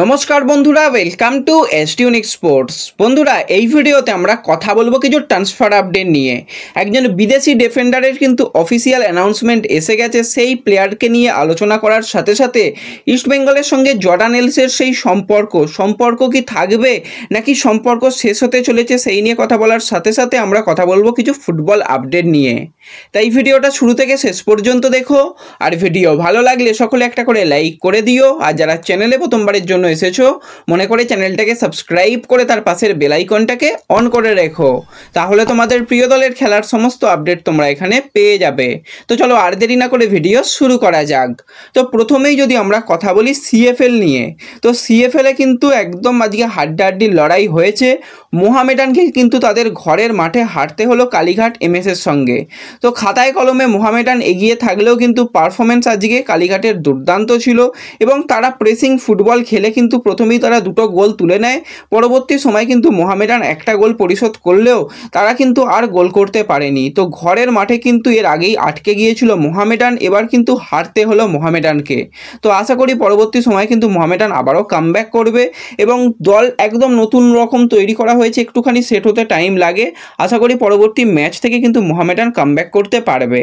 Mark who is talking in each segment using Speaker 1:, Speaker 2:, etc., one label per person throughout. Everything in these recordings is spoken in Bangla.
Speaker 1: নমস্কার বন্ধুরা ওয়েলকাম টু এস টিউনিক স্পোর্টস বন্ধুরা এই ভিডিওতে আমরা কথা বলবো কিছু ট্রান্সফার আপডেট নিয়ে একজন বিদেশি ডিফেন্ডারের কিন্তু অফিসিয়াল অ্যানাউন্সমেন্ট এসে গেছে সেই প্লেয়ারকে নিয়ে আলোচনা করার সাথে সাথে ইস্টবেঙ্গলের সঙ্গে জর্ডান এলসের সেই সম্পর্ক সম্পর্ক কি থাকবে নাকি সম্পর্ক শেষ হতে চলেছে সেই নিয়ে কথা বলার সাথে সাথে আমরা কথা বলবো কিছু ফুটবল আপডেট নিয়ে তাই ভিডিওটা শুরু থেকে শেষ পর্যন্ত দেখো আর ভিডিও ভালো লাগলে সকলে একটা করে লাইক করে দিও আর যারা চ্যানেলে প্রথমবারের জন্য জন্য এসেছো মনে করে চ্যানেলটাকে সাবস্ক্রাইব করে তার পাশের বেলাইকনটাকে অন করে রেখো তাহলে তোমাদের প্রিয় দলের খেলার সমস্ত আপডেট তোমরা এখানে পেয়ে যাবে তো চলো আর দেরি না করে ভিডিও শুরু করা যাক তো প্রথমেই যদি আমরা কথা বলি সিএফএল নিয়ে তো সিএফএলে কিন্তু একদম আজকে হাড্ডাহাড্ডির লড়াই হয়েছে মোহামেডানকে কিন্তু তাদের ঘরের মাঠে হারতে হলো কালীঘাট এমএসের সঙ্গে তো খাতায় কলমে মোহামেডান এগিয়ে থাকলেও কিন্তু পারফরমেন্স আজকে কালীঘাটের দুর্দান্ত ছিল এবং তারা প্রেসিং ফুটবল খেলে চাইলে কিন্তু প্রথমেই তারা দুটো গোল তুলে নেয় পরবর্তী সময় কিন্তু মোহামেডান একটা গোল পরিশোধ করলেও তারা কিন্তু আর গোল করতে পারেনি তো ঘরের মাঠে কিন্তু এর আগেই আটকে গিয়েছিল মোহামেডান এবার কিন্তু হারতে হলো মোহামেডানকে তো আশা করি পরবর্তী সময় কিন্তু মোহামেডান আবারও কামব্যাক করবে এবং দল একদম নতুন রকম তৈরি করা হয়েছে একটুখানি সেট হতে টাইম লাগে আশা করি পরবর্তী ম্যাচ থেকে কিন্তু মোহামেডান কামব্যাক করতে পারবে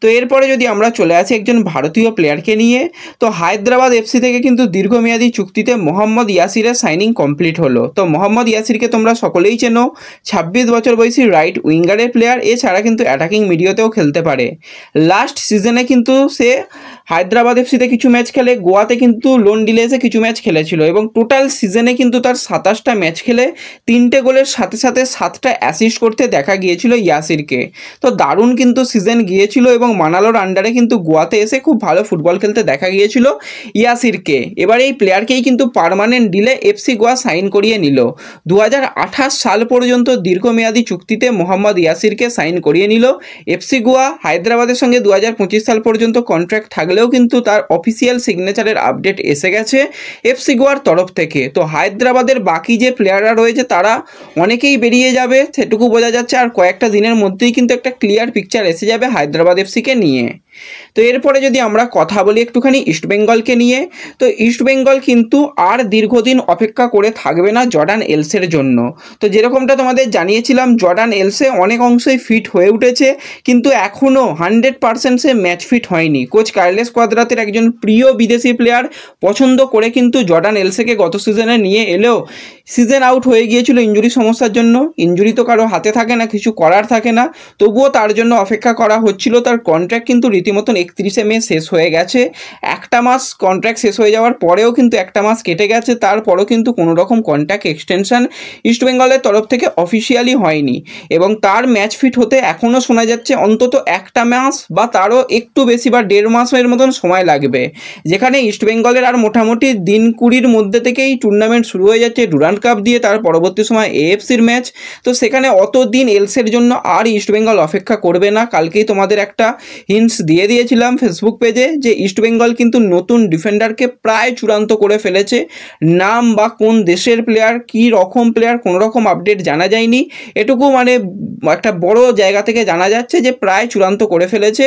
Speaker 1: তো এরপরে যদি আমরা চলে আসি একজন ভারতীয় প্লেয়ারকে নিয়ে তো হায়দ্রাবাদ এফসি থেকে কিন্তু দীর্ঘমেয়াদী চুক্তি চুক্তিতে মোহাম্মদ ইয়াসিরের সাইনিং কমপ্লিট হলো তো মোহাম্মদ ইয়াসিরকে তোমরা সকলেই চেনো ছাব্বিশ বছর বয়সী রাইট উইঙ্গারের প্লেয়ার এছাড়া কিন্তু অ্যাটাকিং মিডিয়াতেও খেলতে পারে লাস্ট সিজনে কিন্তু সে হায়দ্রাবাদ এফসিতে কিছু ম্যাচ খেলে গোয়াতে কিন্তু লোন ডিলে এসে কিছু ম্যাচ খেলেছিল এবং টোটাল সিজনে কিন্তু তার সাতাশটা ম্যাচ খেলে তিনটে গোলের সাথে সাথে সাতটা অ্যাসিস্ট করতে দেখা গিয়েছিল ইয়াসিরকে তো দারুণ কিন্তু সিজন গিয়েছিল এবং মানালোর আন্ডারে কিন্তু গোয়াতে এসে খুব ভালো ফুটবল খেলতে দেখা গিয়েছিল ইয়াসিরকে এবার এই প্লেয়ারকেই কিন্তু পারমানেন্ট ডিলে এফসি গোয়া সাইন করিয়ে নিল দু সাল পর্যন্ত দীর্ঘমেয়াদী চুক্তিতে মোহাম্মদ ইয়াসিরকে সাইন করিয়ে নিল এফসি গোয়া হায়দ্রাবাদের সঙ্গে দু সাল পর্যন্ত কন্ট্রাক্ট থাকলেও কিন্তু তার অফিসিয়াল সিগনেচারের আপডেট এসে গেছে এফসি গোয়ার তরফ থেকে তো হায়দ্রাবাদের বাকি যে প্লেয়াররা রয়েছে তারা অনেকেই বেরিয়ে যাবে সেটুকু বোঝা যাচ্ছে আর কয়েকটা দিনের মধ্যেই কিন্তু একটা ক্লিয়ার পিকচার এসে যাবে হায়দ্রাবাদ এফসিকে নিয়ে তো এরপরে যদি আমরা কথা বলি একটুখানি ইস্টবেঙ্গলকে নিয়ে তো ইস্টবেঙ্গল কিন্তু আর দীর্ঘদিন অপেক্ষা করে থাকবে না জর্ডান এলসের জন্য তো যেরকমটা তোমাদের জানিয়েছিলাম জর্ডান এলসে অনেক অংশই ফিট হয়ে উঠেছে কিন্তু এখনও হান্ড্রেড পার্সেন্ট সে ম্যাচ ফিট হয়নি কোচ কার্লেস কোয়াদ্রাতের একজন প্রিয় বিদেশি প্লেয়ার পছন্দ করে কিন্তু জর্ডান এলসেকে গত সিজনে নিয়ে এলেও সিজন আউট হয়ে গিয়েছিল ইঞ্জুরি সমস্যার জন্য ইঞ্জুরি তো কারো হাতে থাকে না কিছু করার থাকে না তবুও তার জন্য অপেক্ষা করা হচ্ছিল তার কন্ট্র্যাক্ট কিন্তু রীতিমতন একত্রিশে মে শেষ হয়ে গেছে একটা মাস কন্ট্র্যাক্ট শেষ হয়ে যাওয়ার পরেও কিন্তু একটা মাস কেটে গেছে তারপরও কিন্তু কোনো রকম কন্ট্র্যাক্ট এক্সটেনশন ইস্টবেঙ্গলের তরফ থেকে অফিসিয়ালি হয়নি এবং তার ম্যাচ ফিট হতে এখনও শোনা যাচ্ছে অন্তত একটা মাস বা তারও একটু বেশি বা দেড় মাসের মতন সময় লাগবে যেখানে ইস্টবেঙ্গলের আর মোটামুটি দিন কুড়ির মধ্যে থেকেই টুর্নামেন্ট শুরু হয়ে যাচ্ছে ডুরান ওয়ার্ল্ড কাপ দিয়ে তার পরবর্তী সময় এএফসির ম্যাচ তো সেখানে অত দিন এলসের জন্য আর ইস্টবেঙ্গল অপেক্ষা করবে না কালকেই তোমাদের একটা হিন্টস দিয়ে দিয়েছিলাম ফেসবুক পেজে যে ইস্টবেঙ্গল কিন্তু নতুন ডিফেন্ডারকে প্রায় চূড়ান্ত করে ফেলেছে নাম বা কোন দেশের প্লেয়ার কি রকম প্লেয়ার কোনো রকম আপডেট জানা যায়নি এটুকু মানে একটা বড় জায়গা থেকে জানা যাচ্ছে যে প্রায় চূড়ান্ত করে ফেলেছে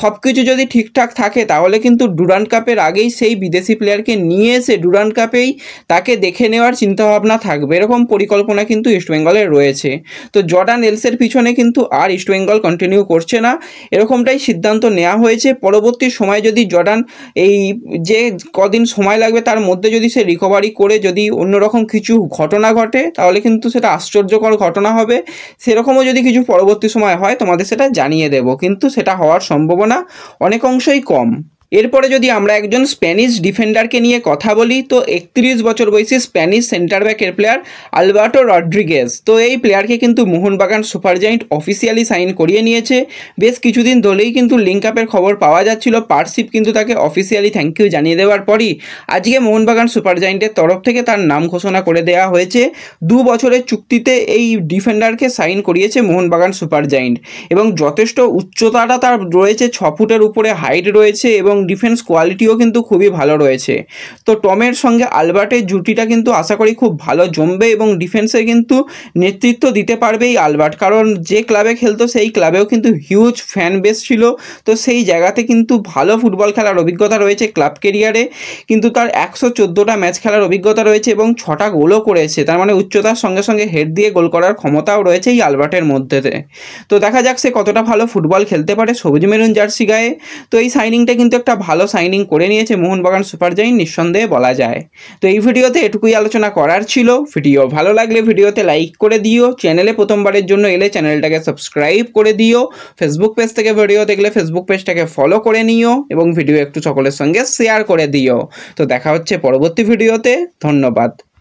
Speaker 1: সব কিছু যদি ঠিকঠাক থাকে তাহলে কিন্তু ডুরান্ট কাপের আগেই সেই বিদেশি প্লেয়ারকে নিয়ে এসে ডুরান্ট কাপেই তাকে দেখে নেওয়ার চিন্তাভাবনা পরিকল্পনা থাকবে এরকম পরিকল্পনা কিন্তু ইস্টবেঙ্গলের রয়েছে তো জর্ডান এলসের পিছনে কিন্তু আর ইস্টবেঙ্গল কন্টিনিউ করছে না এরকমটাই সিদ্ধান্ত নেওয়া হয়েছে পরবর্তী সময় যদি জর্ডান এই যে কদিন সময় লাগবে তার মধ্যে যদি সে রিকভারি করে যদি অন্যরকম কিছু ঘটনা ঘটে তাহলে কিন্তু সেটা আশ্চর্যকর ঘটনা হবে সেরকমও যদি কিছু পরবর্তী সময় হয় তোমাদের সেটা জানিয়ে দেব কিন্তু সেটা হওয়ার সম্ভাবনা অনেক অংশই কম এরপরে যদি আমরা একজন স্প্যানিশ ডিফেন্ডারকে নিয়ে কথা বলি তো একত্রিশ বছর বয়সী স্প্যানিশ সেন্টার ব্যাকের প্লেয়ার আলবার্টো রড্রিগেজ তো এই প্লেয়ারকে কিন্তু Mohun Bagan Super Giant officially sign করিয়ে নিয়েছে বেশ কিছুদিন ধরেই কিন্তু লিঙ্ক আপের খবর পাওয়া যাচ্ছিল পার্সিপ কিন্তু তাকে অফিসিয়ালি থ্যাংক ইউ জানিয়ে দেওয়ার পরই আজকে মোহনবাগান সুপার জায়েন্টের তরফ থেকে তার নাম ঘোষণা করে দেওয়া হয়েছে দু বছরের চুক্তিতে এই ডিফেন্ডারকে সাইন করিয়েছে মোহনবাগান সুপার জায়েন্ট এবং যথেষ্ট উচ্চতাটা তার রয়েছে ছ ফুটের উপরে হাইট রয়েছে এবং ডিফেন্স কোয়ালিটিও কিন্তু খুবই ভালো রয়েছে তো টমের সঙ্গে আলবার্টের জুটিটা কিন্তু আশা করি খুব ভালো জমবে এবং ডিফেন্সে কিন্তু নেতৃত্ব দিতে পারবে এই আলবার্ট কারণ যে ক্লাবে খেলতো সেই ক্লাবেও কিন্তু হিউজ ফ্যান বেস ছিল তো সেই জায়গাতে কিন্তু ভালো ফুটবল খেলার অভিজ্ঞতা রয়েছে ক্লাব কেরিয়ারে কিন্তু তার একশো চোদ্দোটা ম্যাচ খেলার অভিজ্ঞতা রয়েছে এবং ছটা গোলও করেছে তার মানে উচ্চতার সঙ্গে সঙ্গে হেড দিয়ে গোল করার ক্ষমতাও রয়েছে এই আলবার্টের মধ্যেতে তো দেখা যাক সে কতটা ভালো ফুটবল খেলতে পারে সবুজ মেরুন জার্সি গায়ে তো এই সাইনিংটা কিন্তু একটা একটা ভালো সাইনিং করে নিয়েছে মোহনবাগান সুপার জয়েন্ট নিঃসন্দেহে বলা যায় তো এই ভিডিওতে এটুকুই আলোচনা করার ছিল ভিডিও ভালো লাগলে ভিডিওতে লাইক করে দিও চ্যানেলে প্রথমবারের জন্য এলে চ্যানেলটাকে সাবস্ক্রাইব করে দিও ফেসবুক পেজ থেকে ভিডিও দেখলে ফেসবুক পেজটাকে ফলো করে নিও এবং ভিডিও একটু সকলের সঙ্গে শেয়ার করে দিও তো দেখা হচ্ছে পরবর্তী ভিডিওতে ধন্যবাদ